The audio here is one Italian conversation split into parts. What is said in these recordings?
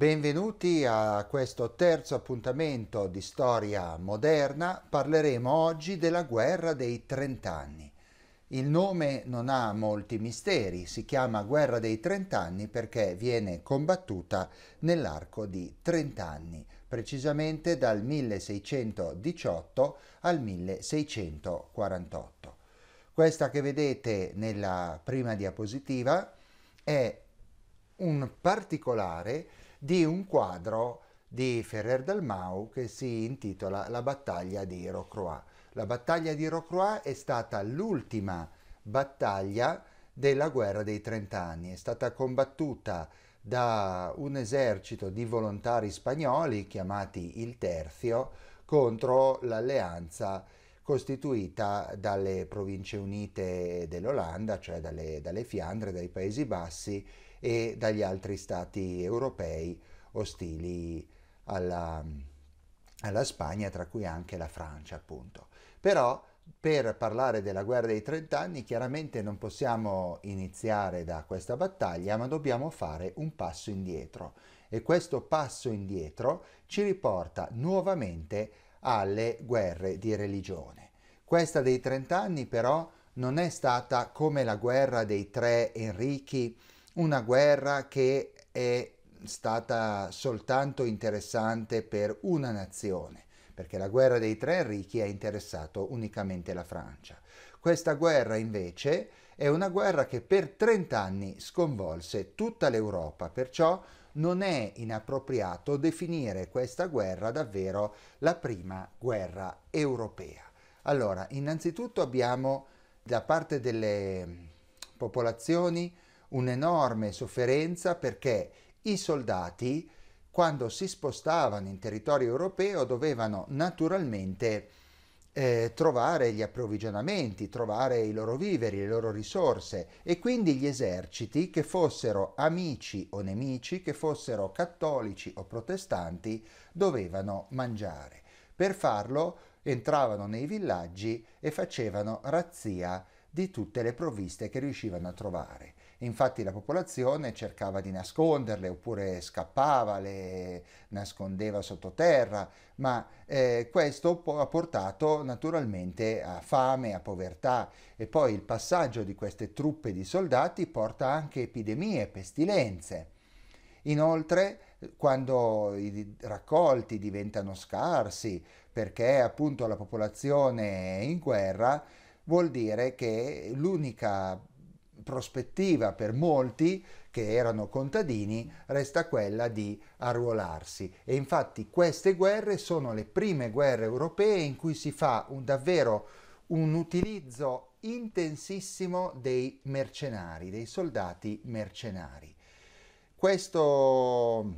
Benvenuti a questo terzo appuntamento di storia moderna. Parleremo oggi della guerra dei trent'anni. Il nome non ha molti misteri, si chiama guerra dei trent'anni perché viene combattuta nell'arco di trent'anni, precisamente dal 1618 al 1648. Questa che vedete nella prima diapositiva è un particolare di un quadro di Ferrer del Mau che si intitola La battaglia di Rocroi. La battaglia di Rocroi è stata l'ultima battaglia della guerra dei trent'anni, è stata combattuta da un esercito di volontari spagnoli chiamati il Terzio contro l'alleanza costituita dalle province unite dell'Olanda, cioè dalle, dalle Fiandre, dai Paesi Bassi e dagli altri stati europei ostili alla, alla Spagna, tra cui anche la Francia, appunto. Però per parlare della guerra dei trent'anni chiaramente non possiamo iniziare da questa battaglia, ma dobbiamo fare un passo indietro e questo passo indietro ci riporta nuovamente alle guerre di religione. Questa dei trent'anni però non è stata come la guerra dei tre Enrichi una guerra che è stata soltanto interessante per una nazione, perché la guerra dei tre ricchi ha interessato unicamente la Francia. Questa guerra invece è una guerra che per 30 anni sconvolse tutta l'Europa, perciò non è inappropriato definire questa guerra davvero la prima guerra europea. Allora, innanzitutto abbiamo da parte delle popolazioni un'enorme sofferenza perché i soldati quando si spostavano in territorio europeo dovevano naturalmente eh, trovare gli approvvigionamenti, trovare i loro viveri, le loro risorse e quindi gli eserciti che fossero amici o nemici, che fossero cattolici o protestanti, dovevano mangiare. Per farlo entravano nei villaggi e facevano razzia di tutte le provviste che riuscivano a trovare. Infatti la popolazione cercava di nasconderle oppure scappava, le nascondeva sottoterra, ma eh, questo ha portato naturalmente a fame, a povertà e poi il passaggio di queste truppe di soldati porta anche epidemie, pestilenze. Inoltre, quando i raccolti diventano scarsi perché appunto la popolazione è in guerra, vuol dire che l'unica prospettiva per molti che erano contadini resta quella di arruolarsi e infatti queste guerre sono le prime guerre europee in cui si fa un, davvero un utilizzo intensissimo dei mercenari, dei soldati mercenari. Questo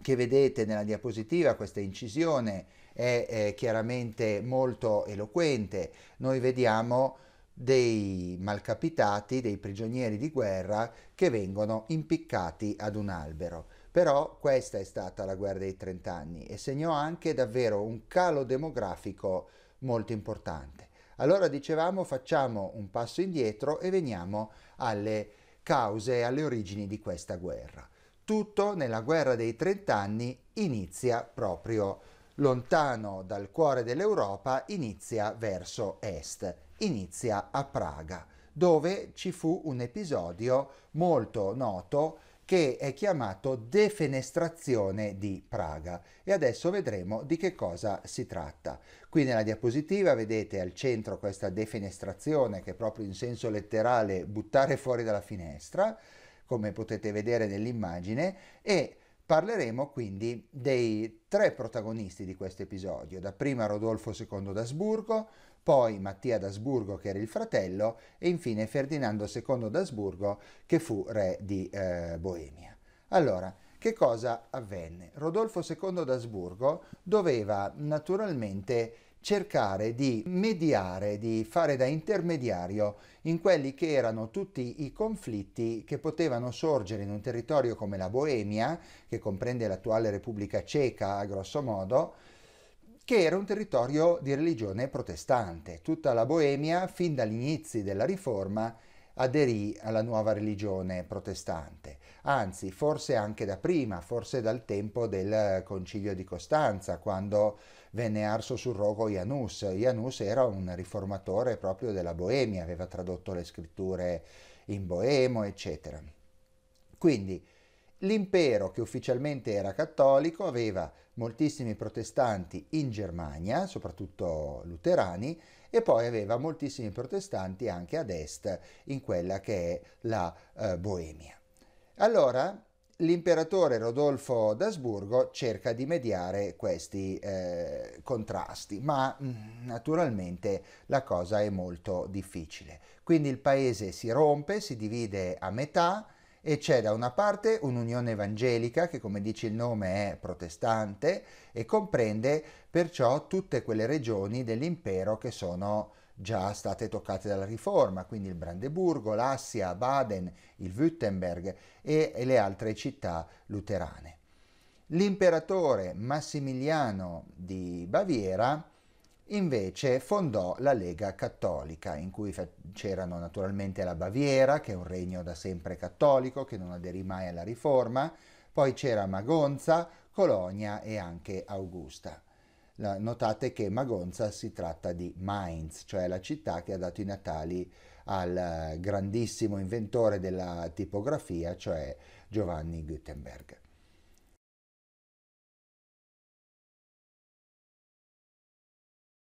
che vedete nella diapositiva, questa incisione è, è chiaramente molto eloquente. Noi vediamo dei malcapitati, dei prigionieri di guerra che vengono impiccati ad un albero. Però questa è stata la guerra dei trent'anni e segnò anche davvero un calo demografico molto importante. Allora dicevamo facciamo un passo indietro e veniamo alle cause e alle origini di questa guerra. Tutto nella guerra dei trent'anni inizia proprio lontano dal cuore dell'Europa, inizia verso est inizia a Praga, dove ci fu un episodio molto noto che è chiamato defenestrazione di Praga e adesso vedremo di che cosa si tratta. Qui nella diapositiva vedete al centro questa defenestrazione che è proprio in senso letterale buttare fuori dalla finestra, come potete vedere nell'immagine, e parleremo quindi dei tre protagonisti di questo episodio, da prima Rodolfo II d'Asburgo, poi Mattia d'Asburgo che era il fratello e infine Ferdinando II d'Asburgo che fu re di eh, Boemia. Allora, che cosa avvenne? Rodolfo II d'Asburgo doveva naturalmente cercare di mediare, di fare da intermediario in quelli che erano tutti i conflitti che potevano sorgere in un territorio come la Boemia, che comprende l'attuale Repubblica Ceca a grosso modo, che era un territorio di religione protestante. Tutta la Boemia, fin dagli inizi della Riforma, aderì alla nuova religione protestante, anzi forse anche da prima, forse dal tempo del concilio di Costanza, quando venne arso sul rogo Janus. Janus era un riformatore proprio della Boemia, aveva tradotto le scritture in boemo, eccetera. Quindi L'impero, che ufficialmente era cattolico, aveva moltissimi protestanti in Germania, soprattutto luterani, e poi aveva moltissimi protestanti anche ad est, in quella che è la eh, Boemia. Allora, l'imperatore Rodolfo d'Asburgo cerca di mediare questi eh, contrasti, ma mm, naturalmente la cosa è molto difficile. Quindi il paese si rompe, si divide a metà, e c'è da una parte un'unione evangelica che come dice il nome è protestante e comprende perciò tutte quelle regioni dell'impero che sono già state toccate dalla riforma, quindi il Brandeburgo, l'Assia, Baden, il Württemberg e, e le altre città luterane. L'imperatore Massimiliano di Baviera Invece fondò la Lega Cattolica, in cui c'erano naturalmente la Baviera, che è un regno da sempre cattolico, che non aderì mai alla Riforma, poi c'era Magonza, Colonia e anche Augusta. La, notate che Magonza si tratta di Mainz, cioè la città che ha dato i natali al grandissimo inventore della tipografia, cioè Giovanni Gutenberg.